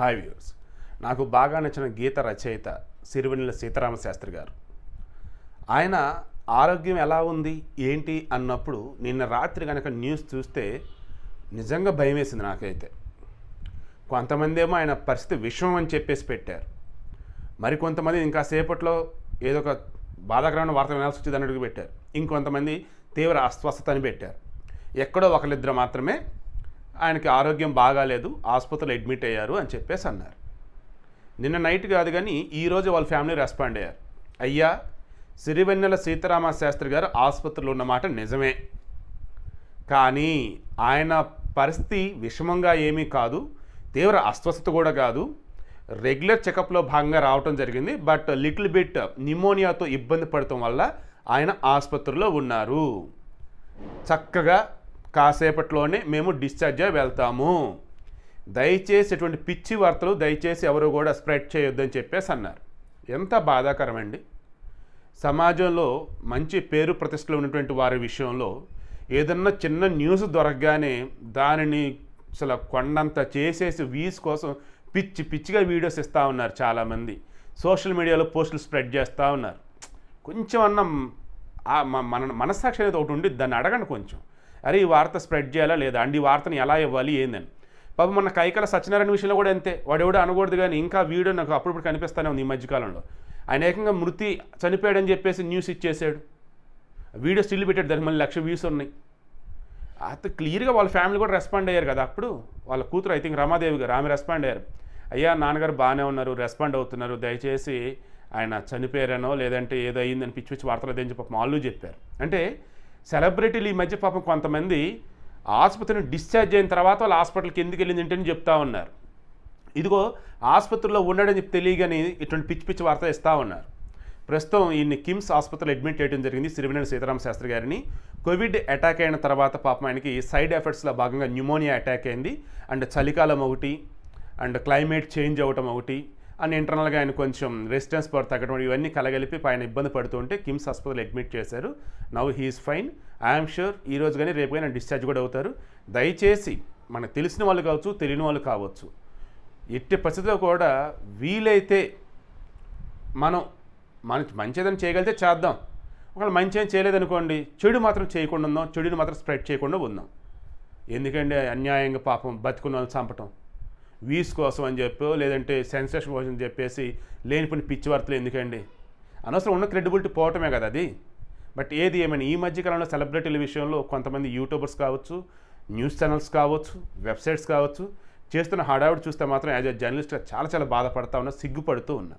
hi viewers నాకు బాగా నచ్చిన గీత రచయిత సిరివెన్నెల సీతారామశాస్త్రి గారు ఆయన ఆరోగ్యం ఎలా ఉంది ఏంటి అన్నప్పుడు నిన్న రాత్రి కనుక న్యూస్ చూస్తే నిజంగా భయం వేసింది నాకైతే కొంతమంది ఏమో ఆయన పరిస్థితి విషయం అని చెప్పేసి పెట్టారు మరి కొంతమంది ఇంకా సేపట్లో ఏదో ఒక బాధాకరమైన వార్త వినాల్సి వచ్చిందని అడుగు పెట్టారు ఇంకొంతమంది తీవ్ర అస్వస్థత అని పెట్టారు ఎక్కడో ఒకరిద్దరు మాత్రమే ఆయనకి ఆరోగ్యం బాగాలేదు ఆసుపత్రిలో అడ్మిట్ అయ్యారు అని చెప్పేసి అన్నారు నిన్న నైట్ కాదు కానీ ఈరోజు వాళ్ళ ఫ్యామిలీ రెస్పాండ్ అయ్యారు అయ్యా సిరివెన్నెల సీతారామ శాస్త్రి గారు ఆసుపత్రిలో ఉన్నమాట నిజమే కానీ ఆయన పరిస్థితి విషమంగా ఏమీ కాదు తీవ్ర అస్వస్థత కూడా కాదు రెగ్యులర్ చెకప్లో భాగంగా రావటం జరిగింది బట్ లిటిల్ బిట్ నిమోనియాతో ఇబ్బంది పడటం వల్ల ఆయన ఆసుపత్రిలో ఉన్నారు చక్కగా కాసేపట్లోనే మేము డిశ్చార్జ్ అయి వెళ్తాము దయచేసి ఇటువంటి పిచ్చి వార్తలు దయచేసి ఎవరు కూడా స్ప్రెడ్ చేయొద్దని చెప్పేసి అన్నారు ఎంత బాధాకరమండి సమాజంలో మంచి పేరు ప్రతిష్టలు ఉన్నటువంటి వారి విషయంలో ఏదన్నా చిన్న న్యూస్ దొరకగానే దానిని అసలు కొండంత చేసేసి వీస్ కోసం పిచ్చి పిచ్చిగా వీడియోస్ ఇస్తూ ఉన్నారు చాలామంది సోషల్ మీడియాలో పోస్టులు స్ప్రెడ్ చేస్తూ ఉన్నారు కొంచెం అన్న మన మనస్సాక్షి అనేది ఒకటి ఉండి దాన్ని అడగండి కొంచెం అరే ఈ వార్త స్ప్రెడ్ చేయాలా లేదా అండ్ ఈ వార్తను ఎలా ఇవ్వాలి ఏందని పాప మన కైకల సత్యనారాయణ విషయంలో కూడా అంతే ఎవడో అనకూడదు కానీ ఇంకా వీడియో నాకు అప్పుడప్పుడు కనిపిస్తానే ఉంది ఈ మధ్యకాలంలో ఆయన ఏకంగా మృతి చనిపోయాడని చెప్పేసి న్యూస్ ఇచ్చేసాడు వీడియో స్టిల్ పెట్టాడు దానికి మళ్ళీ లక్ష వ్యూస్ ఉన్నాయి అత క్లియర్గా వాళ్ళ ఫ్యామిలీ కూడా రెస్పాండ్ అయ్యారు కదా అప్పుడు వాళ్ళ కూతురు ఐ థింక్ రమాదేవి గారు ఆమె రెస్పాండ్ అయ్యారు అయ్యా నాన్నగారు బాగానే ఉన్నారు రెస్పాండ్ అవుతున్నారు దయచేసి ఆయన చనిపోయారనో లేదంటే ఏదో అయ్యిందని పిచ్చి పిచ్చి వార్తలు దించి చెప్పి వాళ్ళు చెప్పారు అంటే సెలబ్రిటీలు ఈ మధ్య పాపం కొంతమంది ఆసుపత్రిని డిశ్చార్జ్ అయిన తర్వాత వాళ్ళు హాస్పిటల్కి ఎందుకు వెళ్ళింది ఏంటని చెప్తా ఉన్నారు ఇదిగో ఆసుపత్రిలో ఉండడని చెప్పి తెలియగానే ఇటువంటి పిచ్చి పిచ్చి వార్త ఇస్తూ ఉన్నారు ప్రస్తుతం ఈయన్ని కిమ్స్ ఆసుపత్రిలో అడ్మిట్ చేయడం జరిగింది సిరివినేని సీతారామ శాస్త్రి గారిని కోవిడ్ అటాక్ అయిన తర్వాత పాపం ఆయనకి సైడ్ ఎఫెక్ట్స్లో భాగంగా న్యూమోనియా అటాక్ అయింది అండ్ చలికాలం ఒకటి అండ్ క్లైమేట్ చేంజ్ అవ్వటం ఒకటి అండ్ ఇంటర్నల్గా ఆయన కొంచెం రెసిస్టెన్స్ పవర్ తగ్గడం ఇవన్నీ కలగలిపి పైన ఇబ్బంది ఉంటే కిమ్స్ హాస్పిటల్ అడ్మిట్ చేశారు నవ్వు హీఈస్ ఫైన్ ఐఎమ్ షూర్ ఈ రోజు కానీ రేపు కానీ డిశ్చార్జ్ కూడా అవుతారు దయచేసి మనకు తెలిసిన వాళ్ళు కావచ్చు తెలియని వాళ్ళు కావచ్చు ఎట్టి పరిస్థితిలో కూడా వీలైతే మనం మన మంచిదని చేయగలిగితే చేద్దాం ఒకవేళ మంచి ఏం చేయలేదనుకోండి చెడు మాత్రం చేయకుండా ఉందాం చెడుని మాత్రం స్ప్రెడ్ చేయకుండా ఉందాం ఎందుకంటే అన్యాయంగా పాపం బతుకున్న వాళ్ళు చంపటం వీస్ కోసం అని చెప్పో లేదంటే సెన్సేషన్ కోసం అని చెప్పేసి లేనిపోయిన పిచ్చి వార్తలు ఎందుకండి అనవసరం ఉన్న క్రెడిబిలిటీ పోవటమే కదా అది బట్ ఏది ఏమైనా ఈ మధ్యకాలంలో సెలబ్రిటీల విషయంలో కొంతమంది యూట్యూబర్స్ కావచ్చు న్యూస్ ఛానల్స్ కావచ్చు వెబ్సైట్స్ కావచ్చు చేస్తున్న హడావిడి చూస్తే మాత్రం యాజ్ అ జర్నలిస్ట్గా చాలా చాలా బాధపడతా ఉన్నా సిగ్గుపడుతూ ఉన్నా